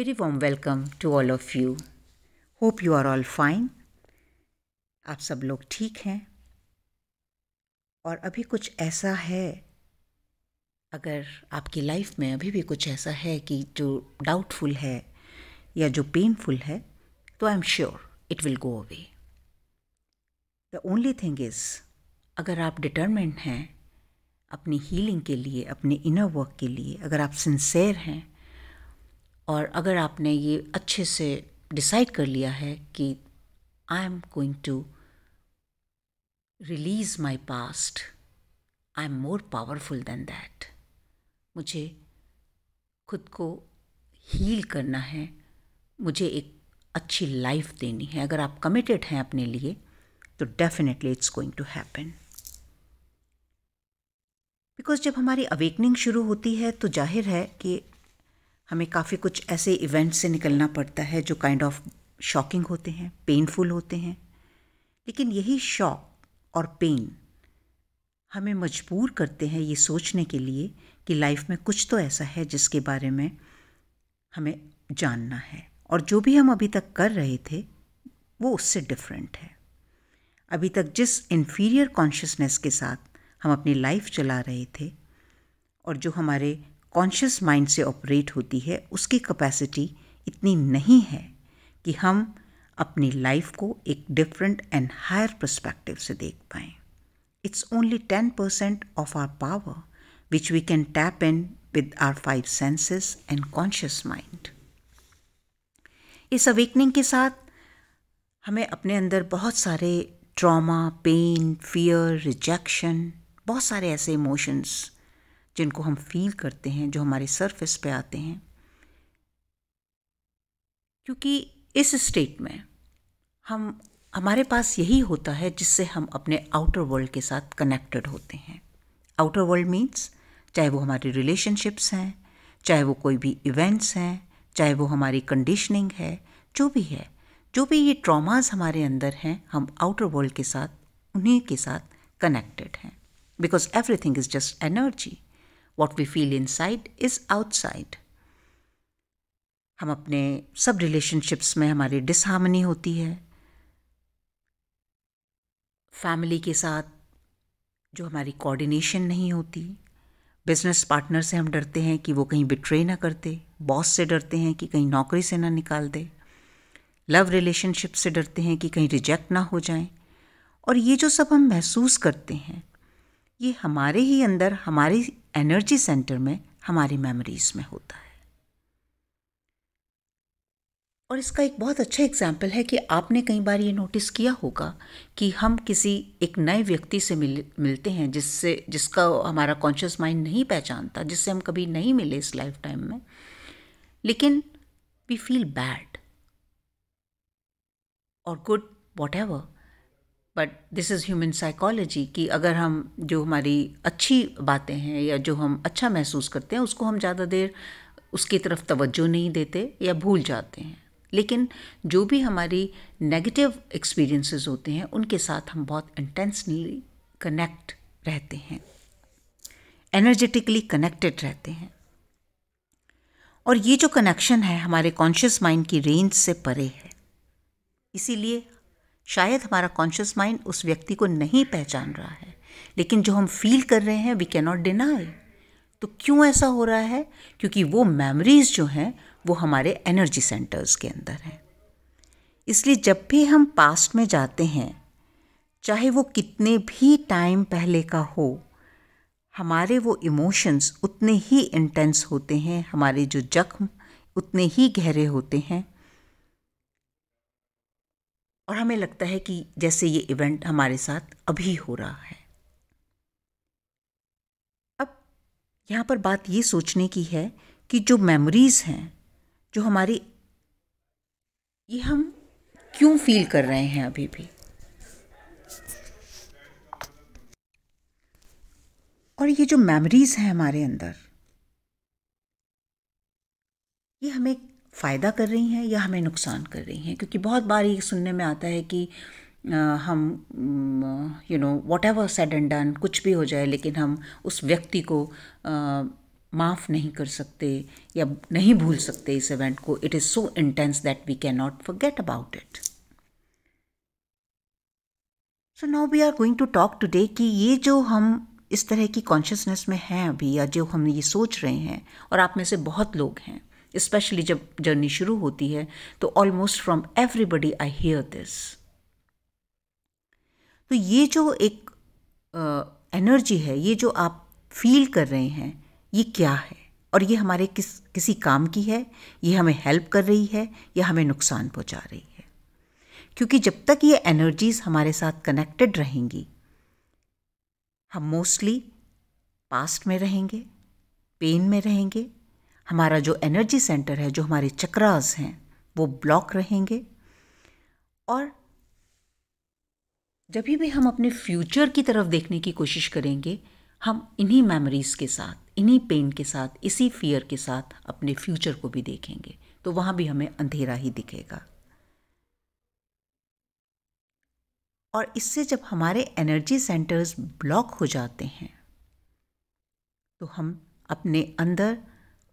Very warm welcome to all of you hope you are all fine आप सब लोग ठीक हैं और अभी कुछ ऐसा है अगर आपकी लाइफ में अभी भी कुछ ऐसा है कि जो डाउटफुल है या जो पेनफुल है तो I am sure it will go away the only thing is अगर आप डिटर्मेंट हैं अपनी हीलिंग के लिए अपने इनर वर्क के लिए अगर आप सिंसेयर हैं और अगर आपने ये अच्छे से डिसाइड कर लिया है कि I am going to release my past I am more powerful than that मुझे खुद को हील करना है मुझे एक अच्छी लाइफ देनी है अगर आप कमिटेड हैं अपने लिए तो definitely it's going to happen because जब हमारी अवेकनिंग शुरू होती है तो जाहिर है कि हमें काफ़ी कुछ ऐसे इवेंट्स से निकलना पड़ता है जो काइंड ऑफ शॉकिंग होते हैं पेनफुल होते हैं लेकिन यही शॉक और पेन हमें मजबूर करते हैं ये सोचने के लिए कि लाइफ में कुछ तो ऐसा है जिसके बारे में हमें जानना है और जो भी हम अभी तक कर रहे थे वो उससे डिफरेंट है अभी तक जिस इन्फीरियर कॉन्शियसनेस के साथ हम अपनी लाइफ चला रहे थे और जो हमारे कॉन्शियस माइंड से ऑपरेट होती है उसकी कैपेसिटी इतनी नहीं है कि हम अपनी लाइफ को एक डिफरेंट एंड हायर परस्पेक्टिव से देख पाएँ it's only ten percent of our power which we can tap in with our five senses and conscious mind इस अवेकनिंग के साथ हमें अपने अंदर बहुत सारे ट्रॉमा पेन फियर रिजेक्शन बहुत सारे ऐसे इमोशंस जिनको हम फील करते हैं जो हमारे सरफेस पे आते हैं क्योंकि इस स्टेट में हम हमारे पास यही होता है जिससे हम अपने आउटर वर्ल्ड के साथ कनेक्टेड होते हैं आउटर वर्ल्ड मीन्स चाहे वो हमारे रिलेशनशिप्स हैं चाहे वो कोई भी इवेंट्स हैं चाहे वो हमारी कंडीशनिंग है जो भी है जो भी ये ट्रॉमाज हमारे अंदर हैं हम आउटर वर्ल्ड के साथ उन्हीं के साथ कनेक्टेड हैं because everything is just energy what we feel inside is outside हम अपने सब रिलेशनशिप्स में हमारी डिसहार्मनी होती है फैमिली के साथ जो हमारी कोऑर्डिनेशन नहीं होती बिजनेस पार्टनर से हम डरते हैं कि वो कहीं बिट्रे ना करते बॉस से डरते हैं कि कहीं नौकरी से ना निकाल दे लव रिलेशनशिप से डरते हैं कि कहीं रिजेक्ट ना हो जाए और ये जो सब हम महसूस करते हैं ये हमारे ही अंदर हमारी एनर्जी सेंटर में हमारी मेमोरीज में होता है और इसका एक बहुत अच्छा एग्जाम्पल है कि आपने कई बार ये नोटिस किया होगा कि हम किसी एक नए व्यक्ति से मिल मिलते हैं जिससे जिसका हमारा कॉन्शियस माइंड नहीं पहचानता जिससे हम कभी नहीं मिले इस लाइफ टाइम में लेकिन वी फील बैड और good whatever but this is human psychology कि अगर हम जो हमारी अच्छी बातें हैं या जो हम अच्छा महसूस करते हैं उसको हम ज़्यादा देर उसकी तरफ तवज्जो नहीं देते या भूल जाते हैं लेकिन जो भी हमारी नेगेटिव एक्सपीरियंसेस होते हैं उनके साथ हम बहुत इंटेंसली कनेक्ट रहते हैं एनर्जेटिकली कनेक्टेड रहते हैं और ये जो कनेक्शन है हमारे कॉन्शियस माइंड की रेंज से परे है इसीलिए शायद हमारा कॉन्शियस माइंड उस व्यक्ति को नहीं पहचान रहा है लेकिन जो हम फील कर रहे हैं वी कैनॉट डिनाई तो क्यों ऐसा हो रहा है क्योंकि वो मेमोरीज़ जो हैं वो हमारे एनर्जी सेंटर्स के अंदर हैं इसलिए जब भी हम पास्ट में जाते हैं चाहे वो कितने भी टाइम पहले का हो हमारे वो इमोशंस उतने ही इंटेंस होते हैं हमारे जो जख्म उतने ही गहरे होते हैं और हमें लगता है कि जैसे ये इवेंट हमारे साथ अभी हो रहा है अब यहाँ पर बात ये सोचने की है कि जो मेमोरीज़ हैं जो हमारी ये हम क्यों फील कर रहे हैं अभी भी और ये जो मेमोरीज़ हैं हमारे अंदर ये हमें फ़ायदा कर रही हैं या हमें नुकसान कर रही हैं क्योंकि बहुत बार ये सुनने में आता है कि आ, हम you know whatever said and done कुछ भी हो जाए लेकिन हम उस व्यक्ति को माफ़ नहीं कर सकते या नहीं भूल सकते इस इवेंट को it is so intense that we can not forget about it so now we are going to talk today कि ये जो हम इस तरह की कॉन्शियसनेस में हैं अभी या जो हम ये सोच रहे हैं और आप में से बहुत लोग हैं स्पेशली जब जर्नी शुरू होती है तो almost from everybody I hear this तो ये जो एक एनर्जी है ये जो आप फील कर रहे हैं ये क्या है और ये हमारे किस किसी काम की है ये हमें हेल्प कर रही है या हमें नुकसान पहुंचा रही है क्योंकि जब तक ये एनर्जीज हमारे साथ कनेक्टेड रहेंगी हम मोस्टली पास्ट में रहेंगे पेन में रहेंगे हमारा जो एनर्जी सेंटर है जो हमारे चक्रास हैं वो ब्लॉक रहेंगे और जब भी हम अपने फ्यूचर की तरफ देखने की कोशिश करेंगे हम इन्हीं मेमोरीज़ के साथ इन्हीं पेन के साथ इसी फियर के साथ अपने फ्यूचर को भी देखेंगे तो वहाँ भी हमें अंधेरा ही दिखेगा और इससे जब हमारे एनर्जी सेंटर्स ब्लॉक हो जाते हैं तो हम अपने अंदर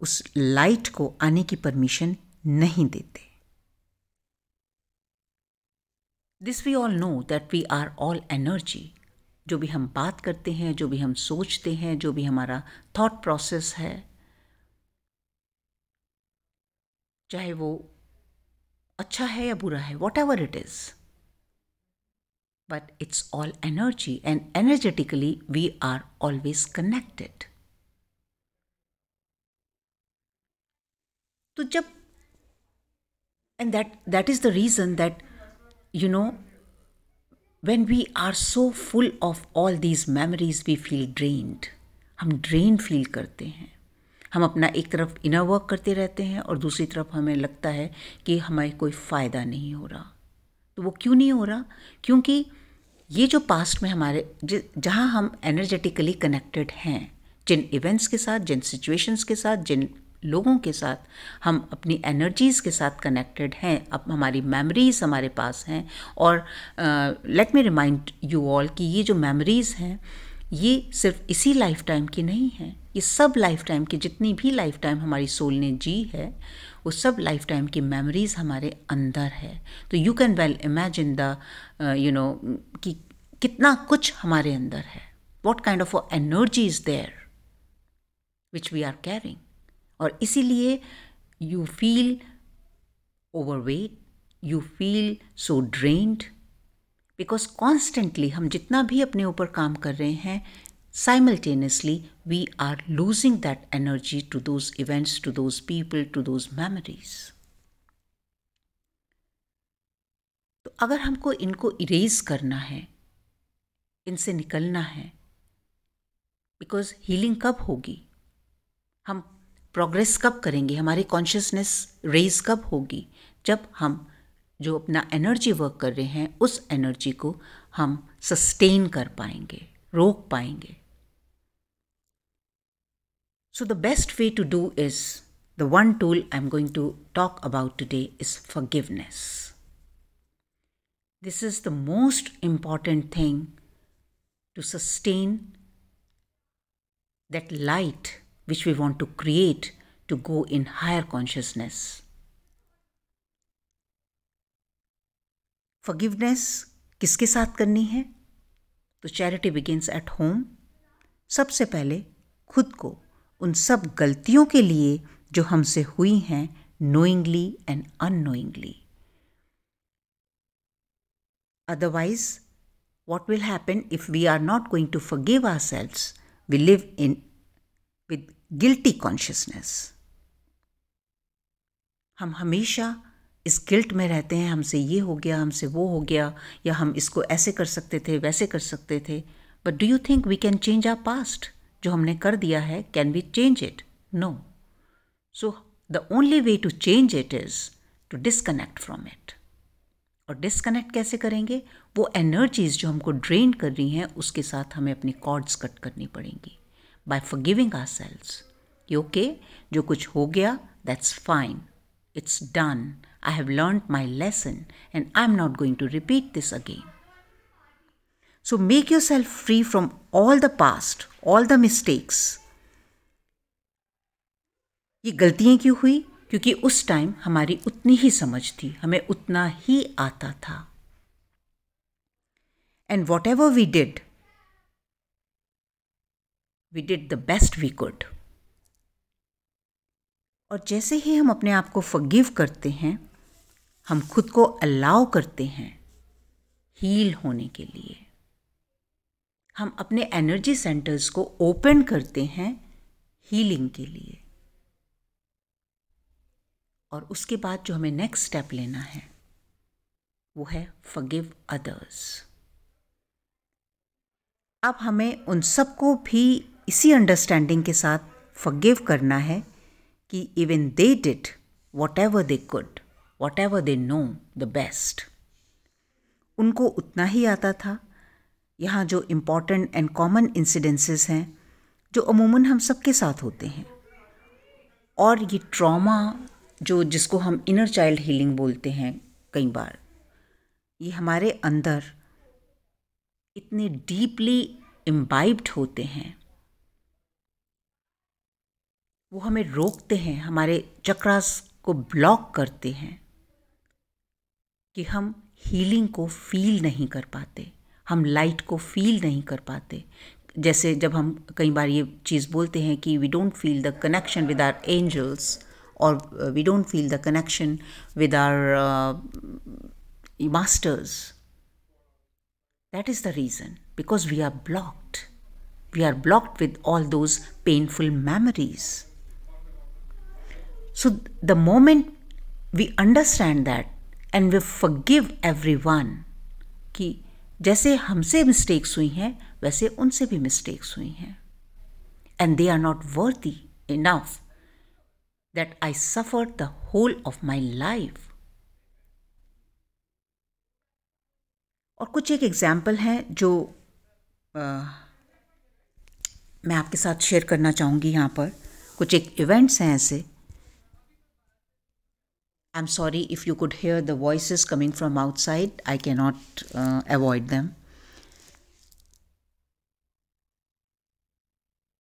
उस लाइट को आने की परमिशन नहीं देते this we all know that we are all energy जो भी हम बात करते हैं जो भी हम सोचते हैं जो भी हमारा थॉट प्रोसेस है चाहे वो अच्छा है या बुरा है whatever it is but it's all energy and energetically we are always connected तो जब and that that is the reason that you know when we are so full of all these memories we feel drained हम drain feel करते हैं हम अपना एक तरफ inner work करते रहते हैं और दूसरी तरफ हमें लगता है कि हमें कोई फ़ायदा नहीं हो रहा तो वो क्यों नहीं हो रहा क्योंकि ये जो पास्ट में हमारे जहाँ हम एनर्जेटिकली कनेक्टेड हैं जिन इवेंट्स के साथ जिन सिचुएशंस के साथ जिन लोगों के साथ हम अपनी एनर्जीज़ के साथ कनेक्टेड हैं अब हमारी मेमोरीज़ हमारे पास हैं और let me remind you all कि ये जो मेमोरीज़ हैं ये सिर्फ इसी लाइफ टाइम की नहीं है ये सब लाइफ टाइम की जितनी भी लाइफ टाइम हमारी सोल ने जी है वो सब लाइफ टाइम की मेमोरीज़ हमारे अंदर है तो you can well imagine the you know कि कितना कुछ हमारे अंदर है what kind of energy is there which we are carrying और इसीलिए you feel overweight you feel so drained because constantly हम जितना भी अपने ऊपर काम कर रहे हैं simultaneously we are losing that energy to those events to those people to those memories तो अगर हमको इनको इरेज करना है इनसे निकलना है बिकॉज हीलिंग कब होगी प्रोग्रेस कब करेंगे हमारी कॉन्शियसनेस रेज कब होगी जब हम जो अपना एनर्जी वर्क कर रहे हैं उस एनर्जी को हम सस्टेन कर पाएंगे रोक पाएंगे so the best way to do is the one tool I am going to talk about today is forgiveness this is the most important thing to sustain that light which we want to create to go in higher consciousness. Forgiveness किसके साथ करनी है तो charity begins at home सबसे पहले खुद को उन सब गलतियों के लिए जो हमसे हुई हैं knowingly and unknowingly otherwise what will happen if we are not going to forgive ourselves we live in with guilty consciousness हम हमेशा इस गिल्ट में रहते हैं हमसे ये हो गया हमसे वो हो गया या हम इसको ऐसे कर सकते थे वैसे कर सकते थे but do you think we can change our past जो हमने कर दिया है can we change it no so the only way to change it is to disconnect from it और डिसकनेक्ट कैसे करेंगे वो एनर्जीज जो हमको ड्रेन कर रही हैं उसके साथ हमें अपनी कॉर्ड्स कट करनी पड़ेंगी by forgiving ourselves. You okay? जो kuch हो that's fine. It's done. I have learned my lesson and I'm not going to repeat this again. So make yourself free from all the past, all the mistakes. ये गलतियाँ क्यों हुई क्योंकि उस time हमारी उतनी ही समझ थी हमें उतना ही आता था and whatever we did we did the best we could और जैसे ही हम अपने आप को फगीव करते हैं हम खुद को अलाउ करते हैं हील होने के लिए हम अपने एनर्जी सेंटर्स को ओपन करते हैं हीलिंग के लिए और उसके बाद जो हमें नेक्स्ट स्टेप लेना है वो है फगिव अदर्स अब हमें उन सबको भी इसी अंडरस्टैंडिंग के साथ फगेव करना है कि even they did whatever they could whatever they know the best उनको उतना ही आता था यहाँ जो इम्पॉर्टेंट एंड कॉमन इंसिडेंसेस हैं जो अमूमन हम सबके साथ होते हैं और ये ट्रॉमा जो जिसको हम इनर चाइल्ड हीलिंग बोलते हैं कई बार ये हमारे अंदर इतने डीपली इम्बाइब्ड होते हैं वो हमें रोकते हैं हमारे चक्रास को ब्लॉक करते हैं कि हम हीलिंग को फील नहीं कर पाते हम लाइट को फील नहीं कर पाते जैसे जब हम कई बार ये चीज़ बोलते हैं कि we don't feel the connection with our angels और we don't feel the connection with our masters that is the reason because we are blocked we are blocked with all those painful memories So the moment we understand that and we forgive everyone कि जैसे हमसे mistakes हुई हैं वैसे उनसे भी mistakes हुई हैं and they are not worthy enough that I suffer the whole of my life और कुछ एक एग्जाम्पल हैं जो आ, मैं आपके साथ शेयर करना चाहूँगी यहाँ पर कुछ एक इवेंट्स हैं ऐसे I'm sorry if you could hear the voices coming from outside. I cannot uh, avoid them.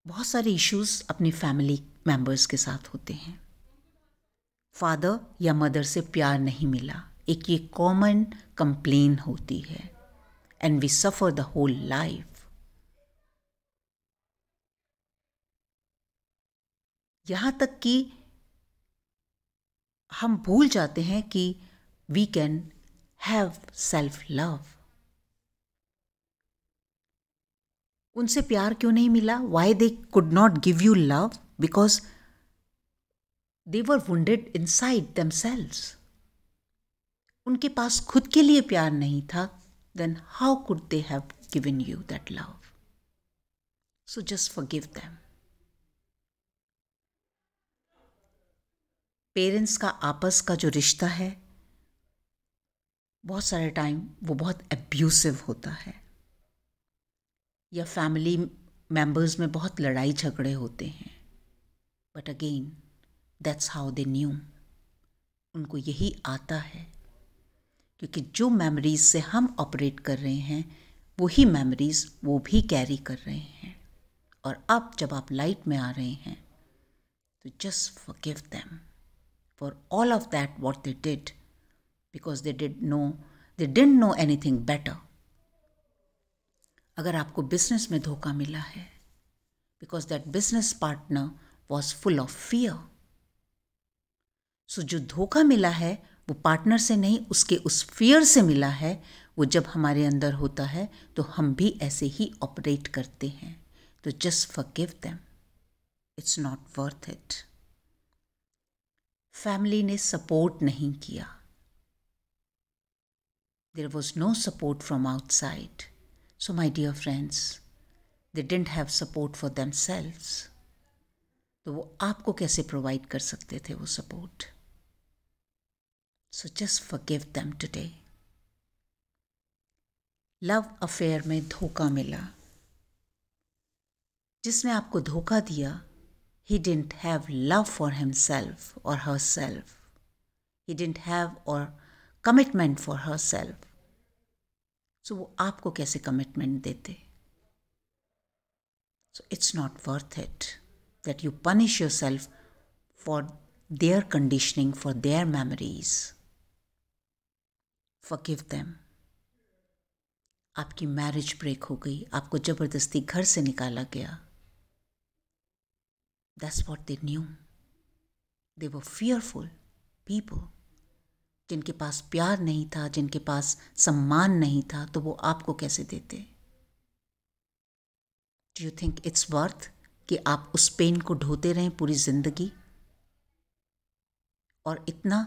बहुत सारे इश्यूज अपने फैमिली मेंबर्स के साथ होते हैं फादर या मदर से प्यार नहीं मिला एक ये कॉमन कंप्लेन होती है and we suffer the whole life यहाँ तक कि हम भूल जाते हैं कि we can have self love उनसे प्यार क्यों नहीं मिला why they could not give you love because they were void inside them उनके पास खुद के लिए प्यार नहीं था then how could they have given you that love so just forgive them parents का आपस का जो रिश्ता है बहुत सारे टाइम वो बहुत एब्यूसिव होता है या फैमिली मेंबर्स में बहुत लड़ाई झगड़े होते हैं but again that's how they knew उनको यही आता है क्योंकि जो मेमोरीज से हम ऑपरेट कर रहे हैं वही मेमोरीज वो भी कैरी कर रहे हैं और अब जब आप लाइट में आ रहे हैं तो just forgive them for all of that what they did because they did know they didn't know anything better अगर आपको बिजनेस में धोखा मिला है because that business partner was full of fear so जो धोखा मिला है वो पार्टनर से नहीं उसके उस फियर से मिला है वो जब हमारे अंदर होता है तो हम भी ऐसे ही ऑपरेट करते हैं तो just forgive them it's not worth it family ने सपोर्ट नहीं किया there was no support from outside so my dear friends they didn't have support for themselves तो वो आपको कैसे प्रोवाइड कर सकते थे वो support so just give them today love affair में धोखा मिला जिसने आपको धोखा दिया he didn't have love for himself or herself. He didn't have or commitment for herself. So वो आपको कैसे commitment देते So it's not worth it that you punish yourself for their conditioning, for their memories. Forgive them. आपकी marriage break हो गई आपको ज़बरदस्ती घर से निकाला गया that's what they knew they वो फियरफुल पीपल जिनके पास प्यार नहीं था जिनके पास सम्मान नहीं था तो वो आपको कैसे देते do you think it's worth कि आप उस पेन को ढोते रहें पूरी ज़िंदगी और इतना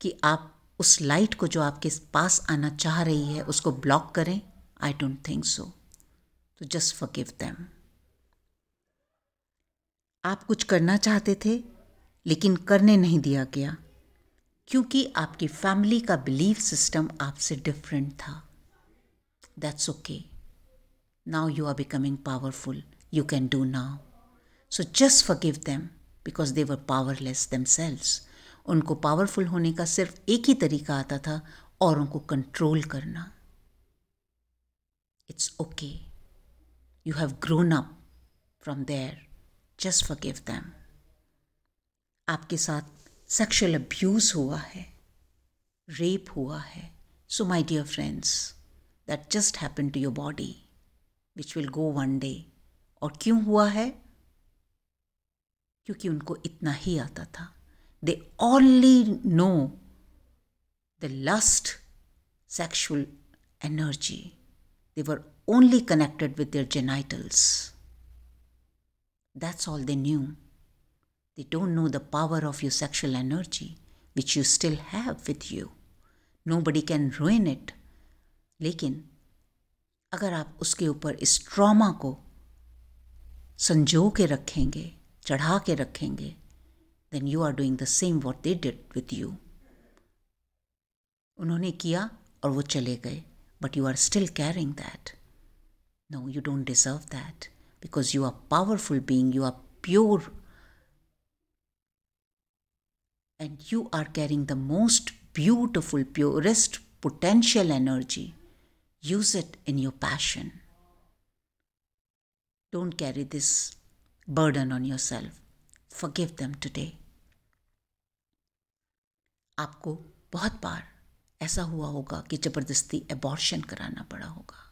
कि आप उस लाइट को जो आपके पास आना चाह रही है उसको ब्लॉक करें आई डोंट थिंक सो तो जस्ट फॉरगिव दैम आप कुछ करना चाहते थे लेकिन करने नहीं दिया गया क्योंकि आपकी फैमिली का बिलीव सिस्टम आपसे डिफरेंट था that's okay now you are becoming powerful you can do now so just forgive them because they were powerless themselves उनको पावरफुल होने का सिर्फ एक ही तरीका आता था औरों को कंट्रोल करना it's okay you have grown up from there just forgive them आपके साथ सेक्सुअल अब्यूज़ हुआ है रेप हुआ है so my dear friends that just happen to your body which will go one day और क्यों हुआ है क्योंकि उनको इतना ही आता था they only know the lust sexual energy they were only connected with their genitals That's all they knew. They don't know the power of your sexual energy, which you still have with you. Nobody can ruin it. लेकिन अगर आप उसके ऊपर इस trauma को संजो के रखेंगे चढ़ा के रखेंगे then you are doing the same what they did with you उन्होंने किया और वो चले गए but you are still carrying that no you don't deserve that because you are powerful being you are pure and you are carrying the most beautiful purest potential energy use it in your passion don't carry this burden on yourself forgive them today आपको बहुत बार ऐसा हुआ होगा कि ज़बरदस्ती abortion कराना पड़ा होगा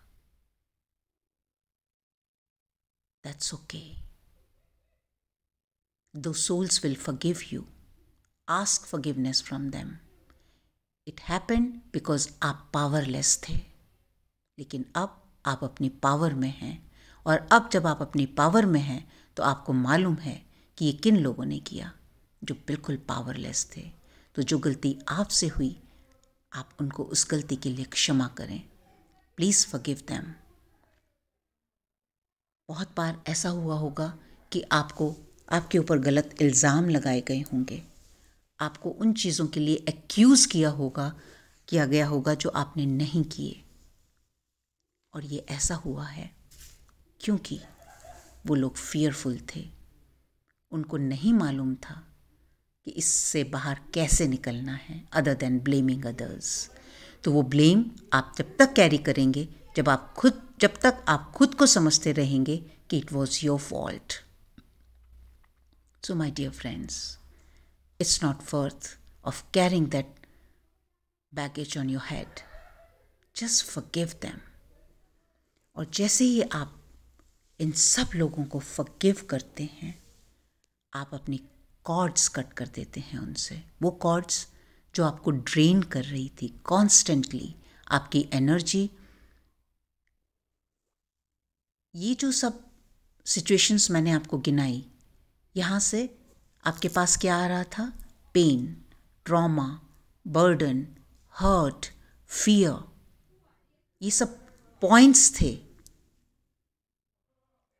That's okay. Those souls will forgive you. Ask forgiveness from them. It happen because आप पावरलेस थे लेकिन अब आप अपनी पावर में हैं और अब जब आप अपनी पावर में हैं तो आपको मालूम है कि ये किन लोगों ने किया जो बिल्कुल पावरलेस थे तो जो गलती आपसे हुई आप उनको उस गलती के लिए क्षमा करें प्लीज़ फगिव दैम बहुत बार ऐसा हुआ होगा कि आपको आपके ऊपर गलत इल्ज़ाम लगाए गए होंगे आपको उन चीज़ों के लिए एक्यूज़ किया होगा किया गया होगा जो आपने नहीं किए और ये ऐसा हुआ है क्योंकि वो लोग फियरफुल थे उनको नहीं मालूम था कि इससे बाहर कैसे निकलना है अदर देन ब्लेमिंग अदर्स तो वो ब्लेम आप जब तक कैरी करेंगे जब आप खुद जब तक आप खुद को समझते रहेंगे कि it was your fault so my dear friends it's not worth of carrying that baggage on your head just give them और जैसे ही आप इन सब लोगों को फगिव करते हैं आप अपनी कॉर्ड्स कट कर देते हैं उनसे वो कॉर्ड्स जो आपको ड्रेन कर रही थी कॉन्स्टेंटली आपकी एनर्जी ये जो सब सिचुएशंस मैंने आपको गिनाई यहाँ से आपके पास क्या आ रहा था pain trauma burden hurt fear ये सब पॉइंट्स थे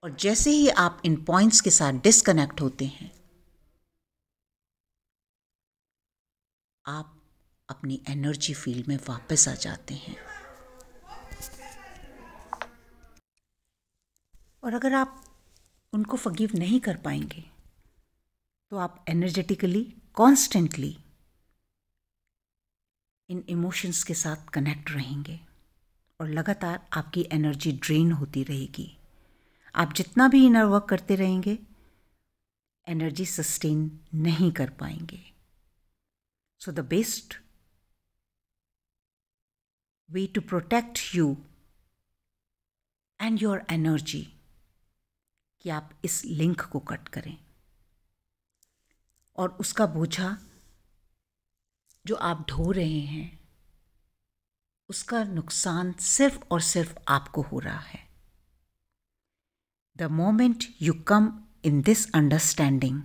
और जैसे ही आप इन पॉइंट्स के साथ डिसकनेक्ट होते हैं आप अपनी एनर्जी फील्ड में वापस आ जाते हैं और अगर आप उनको फगीव नहीं कर पाएंगे तो आप एनर्जेटिकली कॉन्स्टेंटली इन इमोशंस के साथ कनेक्ट रहेंगे और लगातार आपकी एनर्जी ड्रेन होती रहेगी आप जितना भी इनर वर्क करते रहेंगे एनर्जी सस्टेन नहीं कर पाएंगे so the best way to protect you and your energy कि आप इस लिंक को कट करें और उसका बोझा जो आप ढो रहे हैं उसका नुकसान सिर्फ और सिर्फ आपको हो रहा है the moment you come in this understanding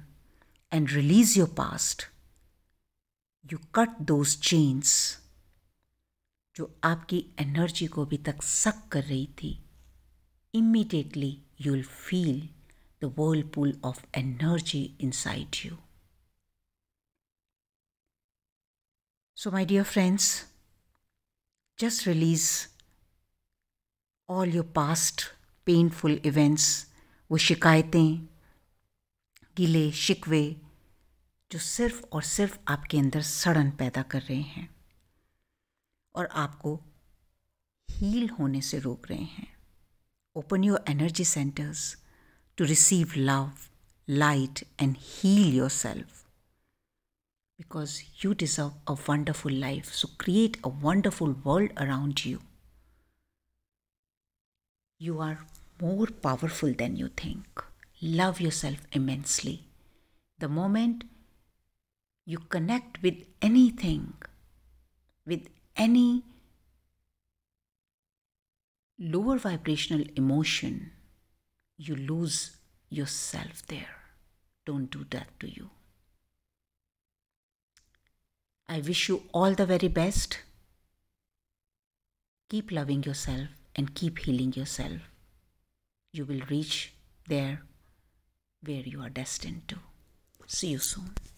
and release your past you cut those chains जो आपकी एनर्जी को अभी तक सक कर रही थी immediately you'll feel the whirlpool of energy inside you. So, my dear friends, just release all your past painful events, वो शिकायतें गिले शिकवे जो सिर्फ और सिर्फ आपके अंदर सड़न पैदा कर रहे हैं और आपको हील होने से रोक रहे हैं Open your energy centers to receive love, light, and heal yourself. Because you deserve a wonderful life. So create a wonderful world around you. You are more powerful than you think. Love yourself immensely. The moment you connect with anything, with any lower vibrational emotion, you lose yourself there. Don't do that to you. I wish you all the very best. Keep loving yourself and keep healing yourself. You will reach there where you are destined to. See you soon.